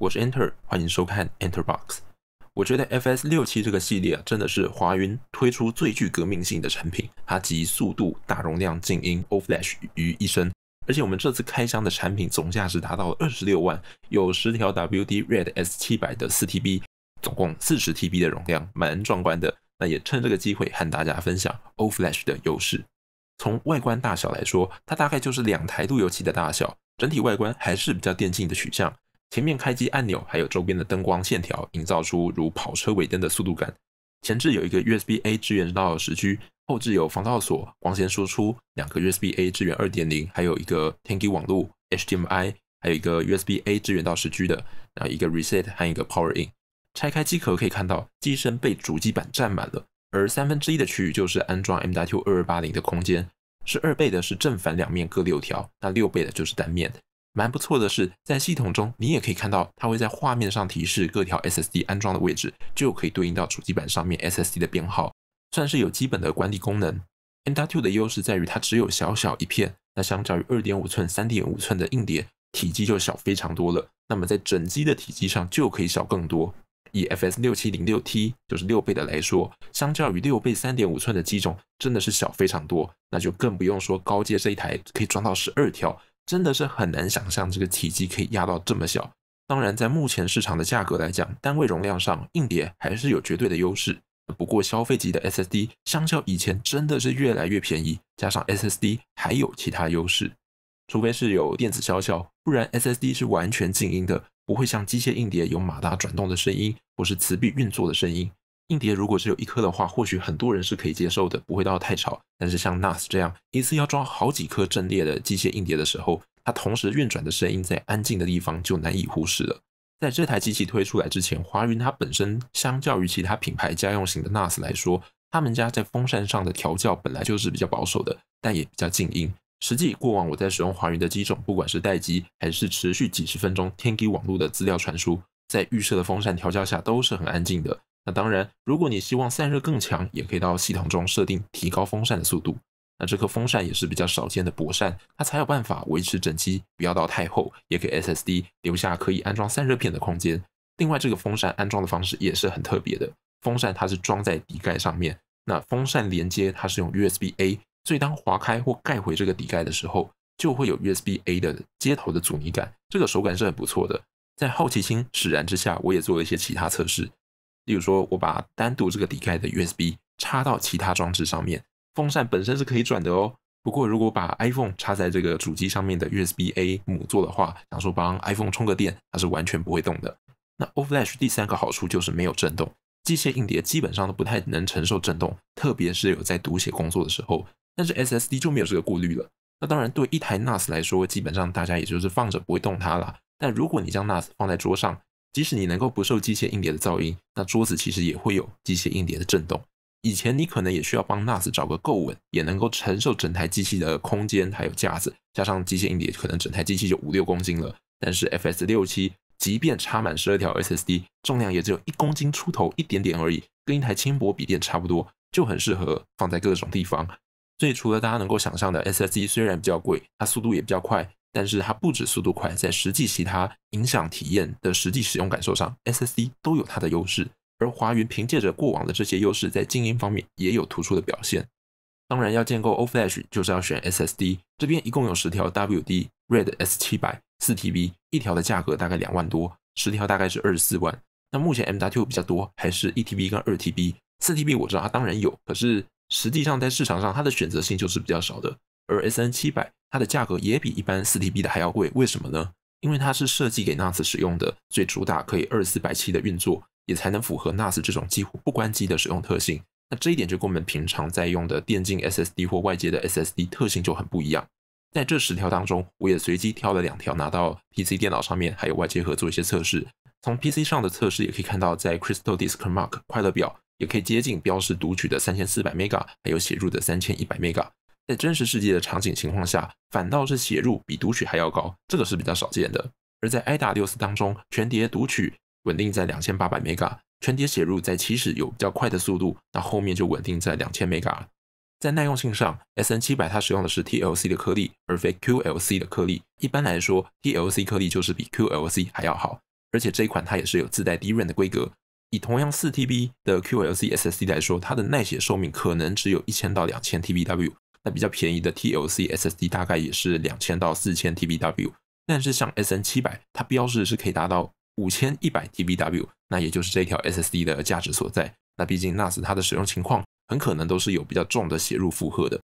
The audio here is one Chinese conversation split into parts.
我是 Enter，欢迎收看 Enterbox。我觉得 FS 六七这个系列啊，真的是华云推出最具革命性的产品，它集速度、大容量、静音、OFlash 于一身。而且我们这次开箱的产品总价值达到了二十六万，有十条 WD Red S 七百的四 TB，总共四十 TB 的容量，蛮壮观的。那也趁这个机会和大家分享 OFlash 的优势。从外观大小来说，它大概就是两台路由器的大小，整体外观还是比较电竞的取向。前面开机按钮，还有周边的灯光线条，营造出如跑车尾灯的速度感。前置有一个 USB A 支援到十 G，后置有防盗锁、光纤输出，两个 USB A 支援二点零，还有一个天线网络 HDMI，还有一个 USB A 支援到十 G 的，然后一个 Reset 和一个 Power In。拆开机壳可以看到，机身被主机板占满了，而三分之一的区域就是安装 MW 二二八零的空间，是二倍的，是正反两面各六条，那六倍的就是单面的。蛮不错的是，在系统中你也可以看到，它会在画面上提示各条 SSD 安装的位置，就可以对应到主机板上面 SSD 的编号，算是有基本的管理功能。M.2 的优势在于它只有小小一片，那相较于2.5寸、3.5寸的硬碟，体积就小非常多了。那么在整机的体积上就可以小更多。以 FS6706T，就是六倍的来说，相较于六倍3.5五寸的机种，真的是小非常多。那就更不用说高阶这一台可以装到十二条。真的是很难想象这个体积可以压到这么小。当然，在目前市场的价格来讲，单位容量上，硬碟还是有绝对的优势。不过，消费级的 SSD 相较以前真的是越来越便宜，加上 SSD 还有其他优势，除非是有电子消消，不然 SSD 是完全静音的，不会像机械硬碟有马达转动的声音，或是磁臂运作的声音。硬碟如果是有一颗的话，或许很多人是可以接受的，不会到太吵。但是像 NAS 这样一次要装好几颗阵列的机械硬碟的时候，它同时运转的声音在安静的地方就难以忽视了。在这台机器推出来之前，华云它本身相较于其他品牌家用型的 NAS 来说，他们家在风扇上的调教本来就是比较保守的，但也比较静音。实际过往我在使用华云的机种，不管是待机还是持续几十分钟天机网络的资料传输，在预设的风扇调教下都是很安静的。那当然，如果你希望散热更强，也可以到系统中设定提高风扇的速度。那这颗风扇也是比较少见的薄扇，它才有办法维持整机不要到太厚，也给 SSD 留下可以安装散热片的空间。另外，这个风扇安装的方式也是很特别的，风扇它是装在底盖上面。那风扇连接它是用 USB-A，所以当划开或盖回这个底盖的时候，就会有 USB-A 的接头的阻尼感，这个手感是很不错的。在好奇心使然之下，我也做了一些其他测试。比如说，我把单独这个底盖的 USB 插到其他装置上面，风扇本身是可以转的哦。不过，如果把 iPhone 插在这个主机上面的 USB A 母座的话，想说帮 iPhone 充个电，它是完全不会动的。那 o f l a s h 第三个好处就是没有震动，机械硬碟基本上都不太能承受震动，特别是有在读写工作的时候。但是 SSD 就没有这个顾虑了。那当然，对一台 NAS 来说，基本上大家也就是放着不会动它了。但如果你将 NAS 放在桌上，即使你能够不受机械硬碟的噪音，那桌子其实也会有机械硬碟的震动。以前你可能也需要帮 NAS 找个够稳，也能够承受整台机器的空间，还有架子，加上机械硬碟，可能整台机器就五六公斤了。但是 FS67 即便插满十二条 SSD，重量也只有一公斤出头一点点而已，跟一台轻薄笔电差不多，就很适合放在各种地方。所以除了大家能够想象的 SSD，虽然比较贵，它速度也比较快。但是它不止速度快，在实际其他影响体验的实际使用感受上，SSD 都有它的优势。而华云凭借着过往的这些优势，在静音方面也有突出的表现。当然，要建构 O Flash 就是要选 SSD，这边一共有十条 WD Red S 七百四 TB 一条的价格大概两万多，十条大概是二十四万。那目前 M W 比较多，还是一 TB 跟二 TB，四 TB 我知道它当然有，可是实际上在市场上它的选择性就是比较少的。而 SN 七百，它的价格也比一般四 T B 的还要贵，为什么呢？因为它是设计给 NAS 使用的，最主打可以二四百七的运作，也才能符合 NAS 这种几乎不关机的使用特性。那这一点就跟我们平常在用的电竞 SSD 或外接的 SSD 特性就很不一样。在这十条当中，我也随机挑了两条拿到 PC 电脑上面，还有外接盒做一些测试。从 PC 上的测试也可以看到，在 Crystal Disk Mark 快乐表也可以接近标示读取的三千四百 mega，还有写入的三千一百 mega。在真实世界的场景情况下，反倒是写入比读取还要高，这个是比较少见的。而在 i d a s 当中，全碟读取稳定在两千八百 mega，全碟写入在起始有比较快的速度，那后面就稳定在两千 mega。在耐用性上，SN 七百它使用的是 TLC 的颗粒，而非 QLC 的颗粒。一般来说，TLC 颗粒就是比 QLC 还要好。而且这一款它也是有自带 d r e n 的规格。以同样四 TB 的 QLC SSD 来说，它的耐写寿命可能只有一千到两千 TBW。那比较便宜的 TLC SSD 大概也是两千到四千 TBW，但是像 SN 七百，它标示是可以达到五千一百 TBW，那也就是这一条 SSD 的价值所在。那毕竟 NAS 它的使用情况很可能都是有比较重的写入负荷的。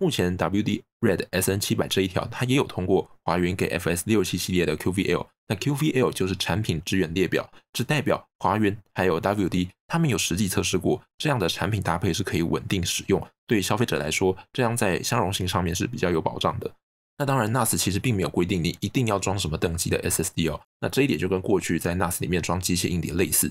目前 WD Red SN 七百这一条，它也有通过华云给 FS 六七系列的 QVL，那 QVL 就是产品支援列表，这代表华云还有 WD 他们有实际测试过这样的产品搭配是可以稳定使用。对消费者来说，这样在相容性上面是比较有保障的。那当然，NAS 其实并没有规定你一定要装什么等级的 SSD 哦。那这一点就跟过去在 NAS 里面装机械硬碟类似。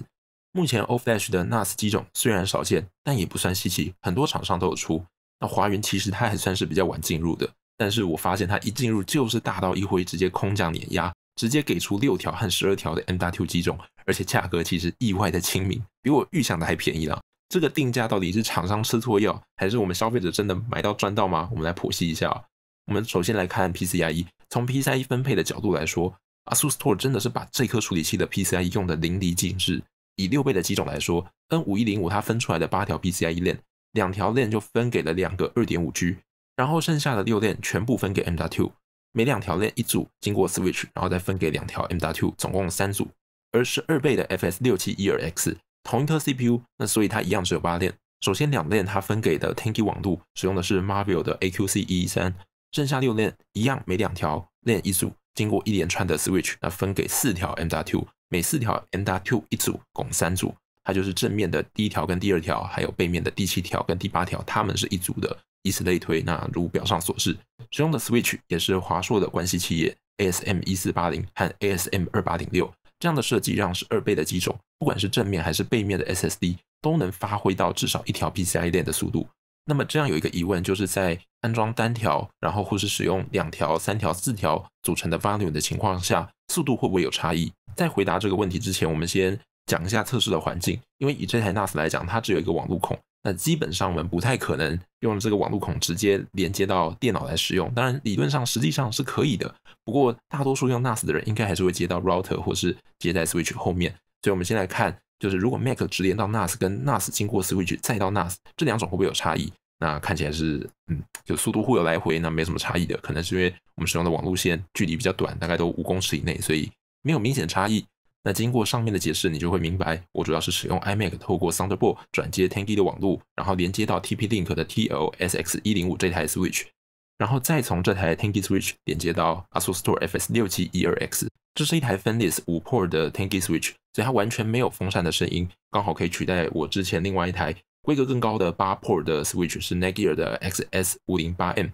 目前 Off-Flash 的 NAS 机种虽然少见，但也不算稀奇，很多厂商都有出。那华云其实它还算是比较晚进入的，但是我发现它一进入就是大刀一挥，直接空降碾压，直接给出六条和十二条的 M.2 机种，而且价格其实意外的亲民，比我预想的还便宜了。这个定价到底是厂商吃错药，还是我们消费者真的买到赚到吗？我们来剖析一下。我们首先来看 PCIe，从 PCIe 分配的角度来说，Astor u 真的是把这颗处理器的 PCIe 用的淋漓尽致。以六倍的机种来说，N 五一零五它分出来的八条 PCIe 链，两条链就分给了两个二点五 G，然后剩下的六链全部分给 Mw 每两条链一组，经过 Switch，然后再分给两条 Mw 总共三组。而十二倍的 FS 六七一二 X。同一颗 CPU，那所以它一样只有八链。首先两链它分给的 t a n k y 网路使用的是 Marvell 的 AQC 一一三，剩下六链一样每两条链一组，经过一连串的 Switch，那分给四条 Mw2，每四条 Mw2 一组，共三组。它就是正面的第一条跟第二条，还有背面的第七条跟第八条，它们是一组的，以此类推。那如表上所示，使用的 Switch 也是华硕的关系企业 ASM 一四八零和 ASM 二八零六。这样的设计让是二倍的机种，不管是正面还是背面的 SSD，都能发挥到至少一条 PCI 链的速度。那么这样有一个疑问，就是在安装单条，然后或是使用两条、三条、四条组成的 v l u e 的情况下，速度会不会有差异？在回答这个问题之前，我们先讲一下测试的环境，因为以这台 NAS 来讲，它只有一个网络孔。那基本上我们不太可能用这个网络孔直接连接到电脑来使用。当然，理论上实际上是可以的。不过，大多数用 NAS 的人应该还是会接到 router 或是接在 switch 后面。所以，我们先来看，就是如果 Mac 直连到 NAS，跟 NAS 经过 switch 再到 NAS，这两种会不会有差异？那看起来是，嗯，就速度会有来回，那没什么差异的。可能是因为我们使用的网路线距离比较短，大概都五公尺以内，所以没有明显差异。那经过上面的解释，你就会明白，我主要是使用 iMac 透过 Thunderbolt 转接 Tandy 的网路，然后连接到 TP-Link 的 TL-SX105 这台 Switch，然后再从这台 Tandy Switch 连接到 Asus Store FS6712X，这是一台 Fanless 五 port 的 Tandy Switch，所以它完全没有风扇的声音，刚好可以取代我之前另外一台规格更高的八 port 的 Switch，是 Netgear 的 XS508M。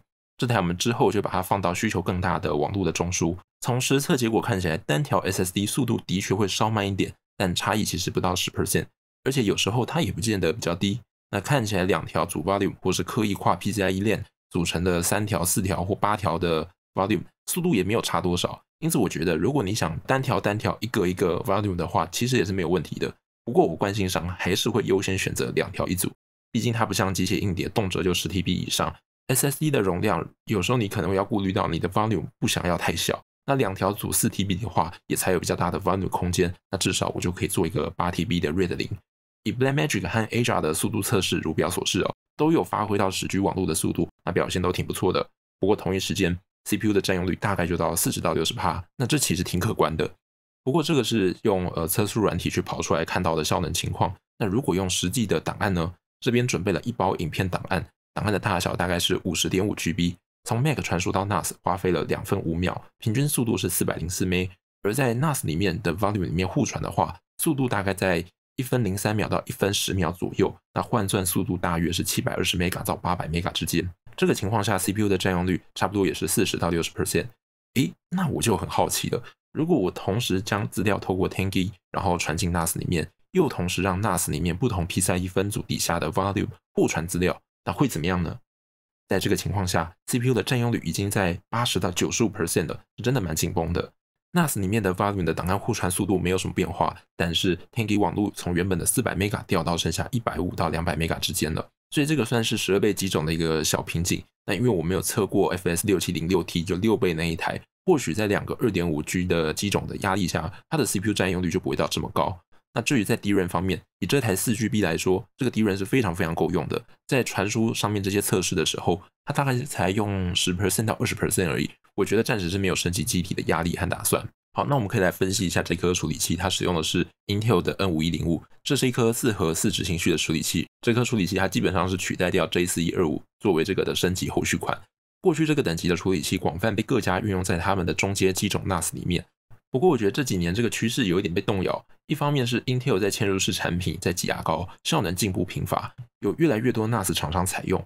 这台我们之后就把它放到需求更大的网络的中枢。从实测结果看起来，单条 SSD 速度的确会稍慢一点，但差异其实不到十 percent，而且有时候它也不见得比较低。那看起来两条主 Volume 或是刻意跨 PCIe 链组成的三条、四条或八条的 Volume 速度也没有差多少。因此，我觉得如果你想单条单条一个一个 Volume 的话，其实也是没有问题的。不过我惯性上还是会优先选择两条一组，毕竟它不像机械硬碟，动辄就十 TB 以上。SSD 的容量，有时候你可能要顾虑到你的 volume 不想要太小。那两条组四 TB 的话，也才有比较大的 volume 空间。那至少我就可以做一个八 TB 的 read 零。以 Blackmagic 和 a z r 的速度测试，如表所示哦，都有发挥到十 G 网络的速度，那表现都挺不错的。不过同一时间 CPU 的占用率大概就到四十到六十帕，那这其实挺可观的。不过这个是用呃测速软体去跑出来看到的效能情况。那如果用实际的档案呢？这边准备了一包影片档案。档案的大小大概是五十点五 GB，从 Mac 传输到 NAS 花费了两分五秒，平均速度是四百零四 Mbps。而在 NAS 里面的 Volume 里面互传的话，速度大概在一分零三秒到一分十秒左右，那换算速度大约是七百二十 Mbps 到八百 Mbps 之间。这个情况下 CPU 的占用率差不多也是四十到六十 percent。诶，那我就很好奇了，如果我同时将资料透过 Tangi 然后传进 NAS 里面，又同时让 NAS 里面不同 PCI 分组底下的 Volume 互传资料。那会怎么样呢？在这个情况下，CPU 的占用率已经在八十到九十五 percent 的，是真的蛮紧绷的。NAS 里面的 Volume 的档案互传速度没有什么变化，但是 t a n k y 网络从原本的四百 Mega 掉到剩下一百五到两百 Mega 之间了。所以这个算是十二倍机种的一个小瓶颈。那因为我没有测过 FS 六七零六 T 就六倍那一台，或许在两个二点五 G 的机种的压力下，它的 CPU 占用率就不会到这么高。那至于在敌人方面，以这台四 GB 来说，这个敌人是非常非常够用的。在传输上面这些测试的时候，它大概才用十 percent 到二十 percent 而已。我觉得暂时是没有升级机体的压力和打算。好，那我们可以来分析一下这颗处理器，它使用的是 Intel 的 N 五一零五，这是一颗四核四执行序的处理器。这颗处理器它基本上是取代掉 J 四一二五作为这个的升级后续款。过去这个等级的处理器广泛被各家运用在他们的中阶机种 NAS 里面。不过，我觉得这几年这个趋势有一点被动摇。一方面是 Intel 在嵌入式产品在挤牙膏，效能进步平乏，有越来越多 NAS 厂商采用。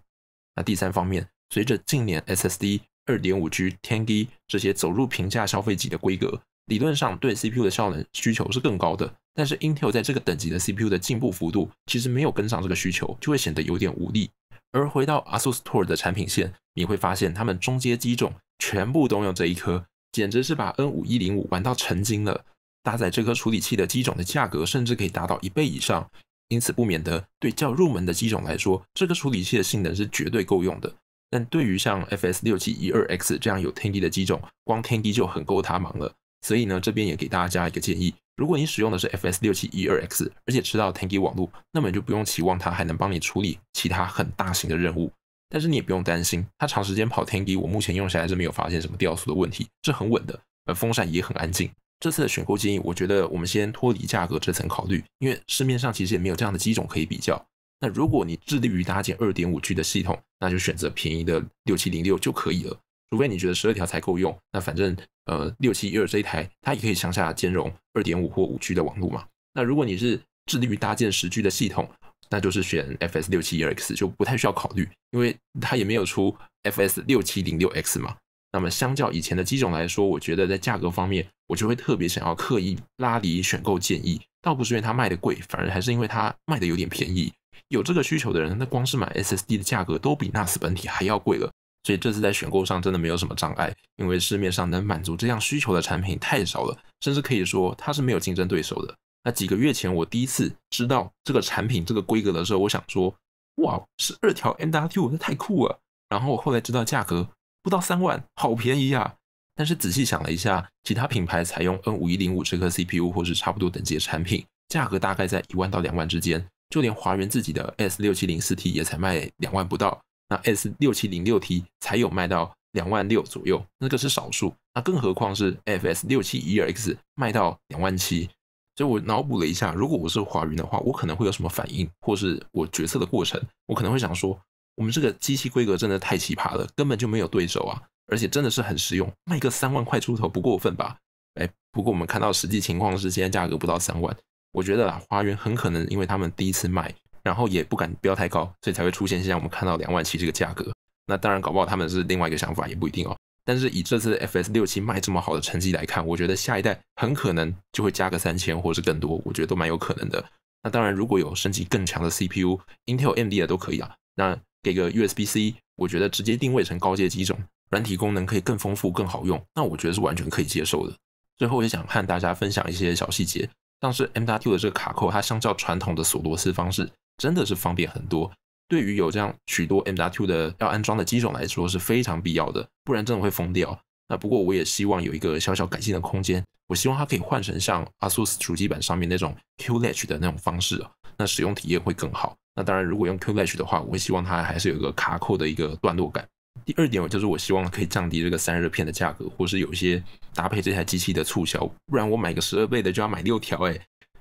那第三方面，随着近年 SSD 二点五 G、天 G 这些走入平价消费级的规格，理论上对 CPU 的效能需求是更高的。但是 Intel 在这个等级的 CPU 的进步幅度其实没有跟上这个需求，就会显得有点无力。而回到 ASUS t o r 的产品线，你会发现他们中阶机种全部都用这一颗。简直是把 N5105 玩到成精了。搭载这颗处理器的机种的价格甚至可以达到一倍以上，因此不免得对较入门的机种来说，这颗处理器的性能是绝对够用的。但对于像 FS6712X 这样有天翼的机种，光天翼就很够它忙了。所以呢，这边也给大家一个建议：如果你使用的是 FS6712X，而且吃到天翼网络，那么你就不用期望它还能帮你处理其他很大型的任务。但是你也不用担心，它长时间跑天梯，我目前用下来是没有发现什么掉速的问题，是很稳的。而风扇也很安静。这次的选购建议，我觉得我们先脱离价格这层考虑，因为市面上其实也没有这样的机种可以比较。那如果你致力于搭建二点五 G 的系统，那就选择便宜的六七零六就可以了。除非你觉得十二条才够用，那反正呃六七一二这一台它也可以向下兼容二点五或五 G 的网络嘛。那如果你是致力于搭建十 G 的系统，那就是选 FS 六七二 X 就不太需要考虑，因为它也没有出 FS 六七零六 X 嘛。那么相较以前的机种来说，我觉得在价格方面，我就会特别想要刻意拉离选购建议。倒不是因为它卖的贵，反而还是因为它卖的有点便宜。有这个需求的人，那光是买 SSD 的价格都比 NAS 本体还要贵了。所以这次在选购上真的没有什么障碍，因为市面上能满足这样需求的产品太少了，甚至可以说它是没有竞争对手的。那几个月前，我第一次知道这个产品这个规格的时候，我想说，哇，十二条 M. W，T.，那太酷了。然后我后来知道价格不到三万，好便宜啊。但是仔细想了一下，其他品牌采用 N. 五一零五这颗 C P U 或是差不多等级的产品，价格大概在一万到两万之间。就连华源自己的 S 六七零四 T 也才卖两万不到，那 S 六七零六 T 才有卖到两万六左右，那个是少数。那更何况是 F S 六七一二 X 卖到两万七。就我脑补了一下，如果我是华云的话，我可能会有什么反应，或是我决策的过程，我可能会想说，我们这个机器规格真的太奇葩了，根本就没有对手啊，而且真的是很实用，卖个三万块出头不过分吧？哎，不过我们看到实际情况是，现在价格不到三万，我觉得啊，华云很可能因为他们第一次卖，然后也不敢标太高，所以才会出现现在我们看到两万七这个价格。那当然，搞不好他们是另外一个想法，也不一定哦。但是以这次的 FS 六七卖这么好的成绩来看，我觉得下一代很可能就会加个三千或者更多，我觉得都蛮有可能的。那当然，如果有升级更强的 CPU，Intel m d 的都可以啊。那给个 USB C，我觉得直接定位成高阶机种，软体功能可以更丰富、更好用，那我觉得是完全可以接受的。最后也想和大家分享一些小细节，像是 m w 的这个卡扣，它相较传统的锁螺丝方式，真的是方便很多。对于有这样许多 M2 的要安装的机种来说是非常必要的，不然真的会疯掉。那不过我也希望有一个小小改进的空间，我希望它可以换成像 ASUS 主机版上面那种 QLatch 的那种方式，那使用体验会更好。那当然，如果用 QLatch 的话，我会希望它还是有一个卡扣的一个段落感。第二点就是我希望可以降低这个散热片的价格，或是有一些搭配这台机器的促销，不然我买个十二倍的就要买六条。哎，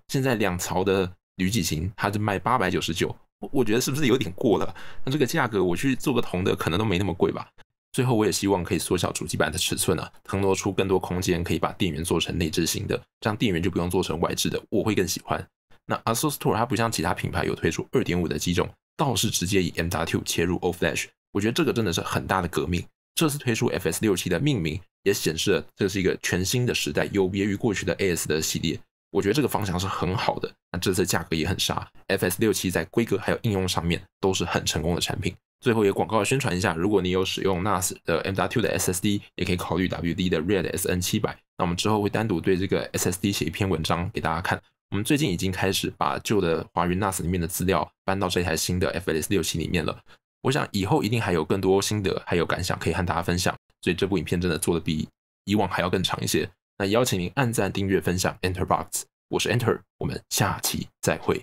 现在两槽的铝脊型它是卖八百九十九。我我觉得是不是有点过了？那这个价格我去做个铜的可能都没那么贵吧。最后我也希望可以缩小主机板的尺寸啊，腾挪出更多空间，可以把电源做成内置型的，这样电源就不用做成外置的，我会更喜欢。那 ASUS TUF 它不像其他品牌有推出2.5的机种，倒是直接以 MW2 切入 O Flash，我觉得这个真的是很大的革命。这次推出 FS67 的命名也显示了这是一个全新的时代，有别于过去的 AS 的系列。我觉得这个方向是很好的，那这次价格也很杀，FS 六七在规格还有应用上面都是很成功的产品。最后也广告宣传一下，如果你有使用 NAS 的 MW 的 SSD，也可以考虑 WD 的 Red SN 七百。那我们之后会单独对这个 SSD 写一篇文章给大家看。我们最近已经开始把旧的华云 NAS 里面的资料搬到这台新的 FS 六七里面了。我想以后一定还有更多心得还有感想可以和大家分享，所以这部影片真的做的比以往还要更长一些。那邀请您按赞、订阅、分享。Enterbox，我是 Enter，我们下期再会。